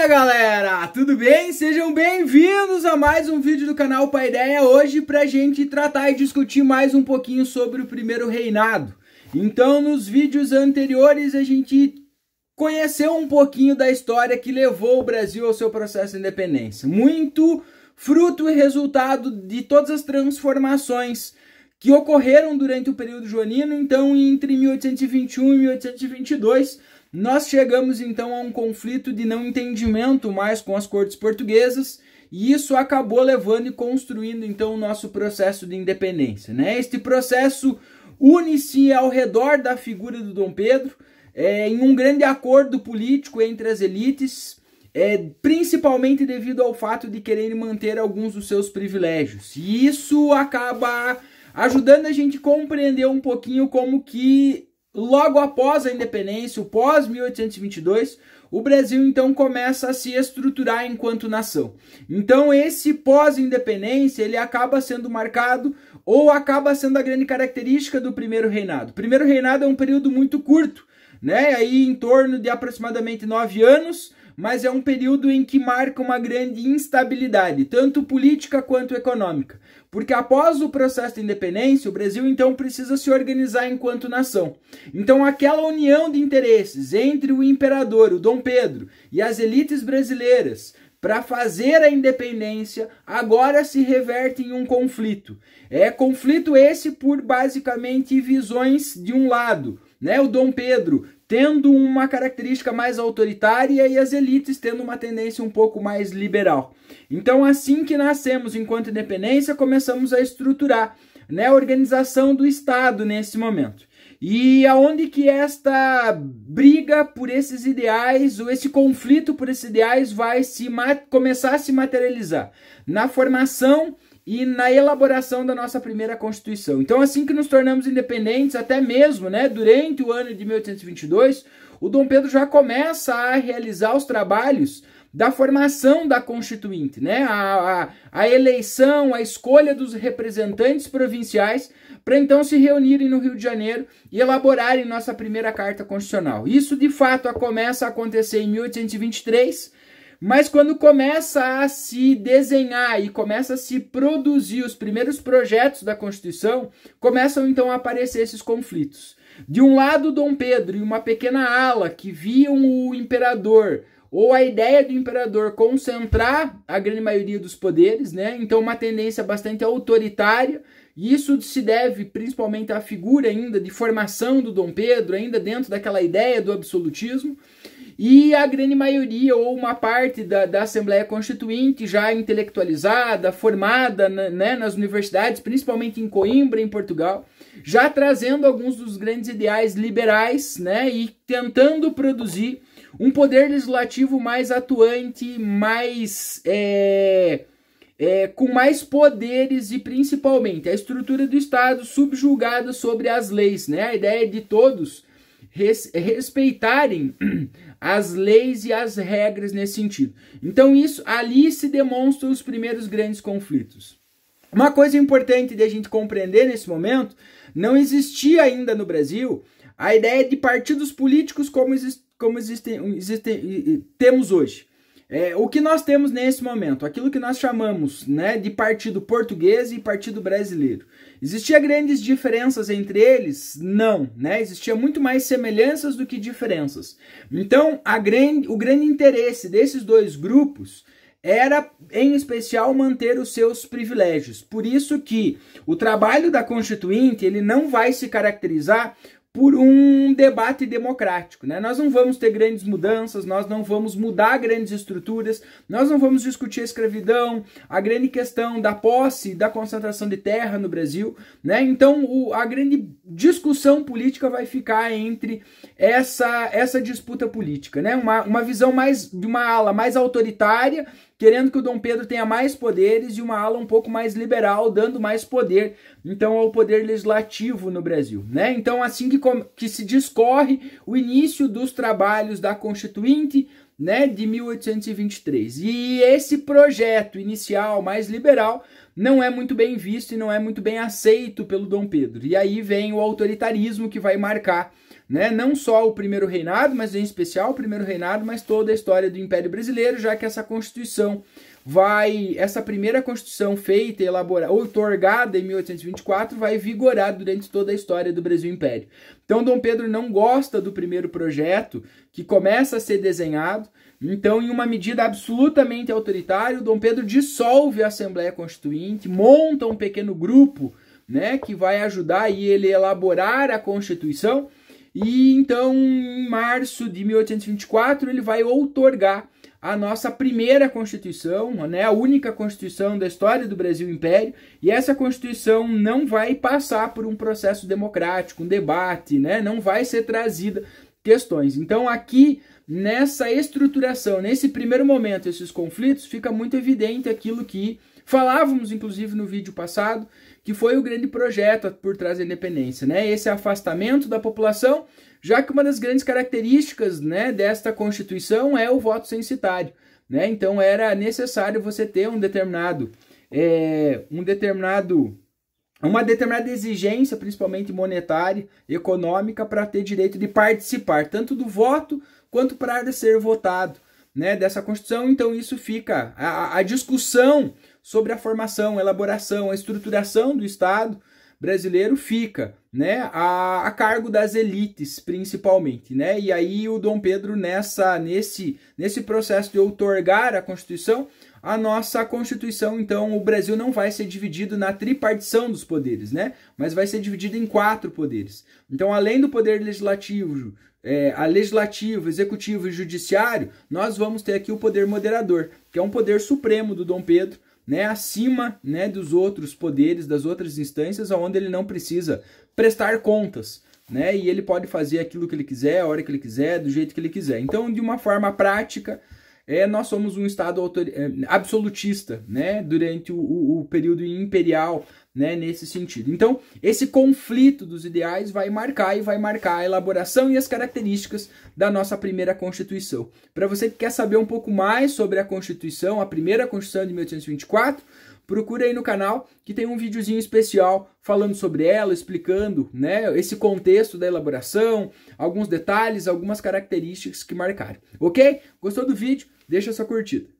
Fala galera, tudo bem? Sejam bem-vindos a mais um vídeo do canal Pai Ideia hoje pra gente tratar e discutir mais um pouquinho sobre o primeiro reinado. Então, nos vídeos anteriores a gente conheceu um pouquinho da história que levou o Brasil ao seu processo de independência. Muito fruto e resultado de todas as transformações que ocorreram durante o período joanino, então entre 1821 e 1822 nós chegamos então a um conflito de não entendimento mais com as cortes portuguesas, e isso acabou levando e construindo então o nosso processo de independência. Né? Este processo une-se ao redor da figura do Dom Pedro, é, em um grande acordo político entre as elites, é, principalmente devido ao fato de quererem manter alguns dos seus privilégios. E isso acaba ajudando a gente a compreender um pouquinho como que Logo após a independência, o pós-1822, o Brasil então começa a se estruturar enquanto nação. Então esse pós-independência, ele acaba sendo marcado ou acaba sendo a grande característica do primeiro reinado. O primeiro reinado é um período muito curto, né? Aí em torno de aproximadamente nove anos, mas é um período em que marca uma grande instabilidade, tanto política quanto econômica, porque após o processo de independência, o Brasil então precisa se organizar enquanto nação. Então, aquela união de interesses entre o imperador, o Dom Pedro, e as elites brasileiras, para fazer a independência agora se reverte em um conflito. É conflito esse por basicamente visões de um lado né? O Dom Pedro tendo uma característica mais autoritária e as elites tendo uma tendência um pouco mais liberal. Então, assim que nascemos enquanto independência, começamos a estruturar né, a organização do Estado nesse momento. E aonde que esta briga por esses ideais, ou esse conflito por esses ideais vai se começar a se materializar? Na formação e na elaboração da nossa primeira Constituição. Então, assim que nos tornamos independentes, até mesmo né, durante o ano de 1822, o Dom Pedro já começa a realizar os trabalhos da formação da Constituinte, né? a, a, a eleição, a escolha dos representantes provinciais para então se reunirem no Rio de Janeiro e elaborarem nossa primeira Carta Constitucional. Isso de fato começa a acontecer em 1823 mas quando começa a se desenhar e começa a se produzir os primeiros projetos da Constituição, começam então a aparecer esses conflitos. De um lado, Dom Pedro e uma pequena ala que viam o imperador ou a ideia do imperador concentrar a grande maioria dos poderes, né? Então uma tendência bastante autoritária, e isso se deve principalmente à figura ainda de formação do Dom Pedro, ainda dentro daquela ideia do absolutismo. E a grande maioria ou uma parte da, da Assembleia Constituinte já intelectualizada, formada né, nas universidades, principalmente em Coimbra, em Portugal, já trazendo alguns dos grandes ideais liberais né, e tentando produzir um poder legislativo mais atuante, mais. É, é, com mais poderes e principalmente a estrutura do Estado subjugada sobre as leis, né? A ideia de todos res, respeitarem as leis e as regras nesse sentido. Então isso ali se demonstram os primeiros grandes conflitos. Uma coisa importante de a gente compreender nesse momento, não existia ainda no Brasil a ideia de partidos políticos como, exist, como existem, existem, temos hoje. É, o que nós temos nesse momento, aquilo que nós chamamos né, de partido português e partido brasileiro. Existia grandes diferenças entre eles? Não, né? Existia muito mais semelhanças do que diferenças. Então, grande, o grande interesse desses dois grupos era, em especial, manter os seus privilégios. Por isso que o trabalho da Constituinte ele não vai se caracterizar por um debate democrático. Né? Nós não vamos ter grandes mudanças, nós não vamos mudar grandes estruturas, nós não vamos discutir a escravidão, a grande questão da posse, da concentração de terra no Brasil. Né? Então o, a grande discussão política vai ficar entre essa, essa disputa política, né? uma, uma visão mais de uma ala mais autoritária querendo que o Dom Pedro tenha mais poderes e uma ala um pouco mais liberal, dando mais poder, então, ao poder legislativo no Brasil. Né? Então, assim que, que se discorre o início dos trabalhos da Constituinte, né, de 1823. E esse projeto inicial mais liberal não é muito bem visto e não é muito bem aceito pelo Dom Pedro. E aí vem o autoritarismo que vai marcar né? Não só o primeiro reinado, mas em especial o primeiro reinado, mas toda a história do Império Brasileiro, já que essa Constituição vai, essa primeira Constituição feita, elaborada, outorgada em 1824, vai vigorar durante toda a história do Brasil Império. Então Dom Pedro não gosta do primeiro projeto que começa a ser desenhado, então, em uma medida absolutamente autoritária, Dom Pedro dissolve a Assembleia Constituinte, monta um pequeno grupo né, que vai ajudar ele a elaborar a Constituição e então, em março de 1824, ele vai outorgar a nossa primeira Constituição, né, a única Constituição da história do Brasil Império, e essa Constituição não vai passar por um processo democrático, um debate, né, não vai ser trazida questões. Então, aqui, nessa estruturação, nesse primeiro momento, esses conflitos, fica muito evidente aquilo que Falávamos, inclusive, no vídeo passado, que foi o grande projeto por trás da independência, né? Esse afastamento da população, já que uma das grandes características né, desta Constituição é o voto censitário. Né? Então era necessário você ter um determinado, é, um determinado, uma determinada exigência, principalmente monetária, econômica, para ter direito de participar tanto do voto quanto para ser votado né, dessa Constituição, então isso fica. A, a discussão sobre a formação, a elaboração, a estruturação do Estado brasileiro fica né, a, a, cargo das elites, principalmente. Né? E aí o Dom Pedro, nessa, nesse, nesse processo de outorgar a Constituição, a nossa Constituição, então, o Brasil não vai ser dividido na tripartição dos poderes, né? Mas vai ser dividido em quatro poderes. Então, além do poder legislativo, é, a legislativo, executivo e judiciário, nós vamos ter aqui o poder moderador, que é um poder supremo do Dom Pedro, né, acima né, dos outros poderes, das outras instâncias, onde ele não precisa prestar contas. Né, e ele pode fazer aquilo que ele quiser, a hora que ele quiser, do jeito que ele quiser. Então, de uma forma prática, é, nós somos um Estado é, absolutista, né, durante o, o, o período imperial, né, nesse sentido. Então, esse conflito dos ideais vai marcar e vai marcar a elaboração e as características da nossa primeira Constituição. Para você que quer saber um pouco mais sobre a Constituição, a primeira Constituição de 1824, procura aí no canal que tem um videozinho especial falando sobre ela, explicando né, esse contexto da elaboração, alguns detalhes, algumas características que marcaram. Ok? Gostou do vídeo? Deixa sua curtida.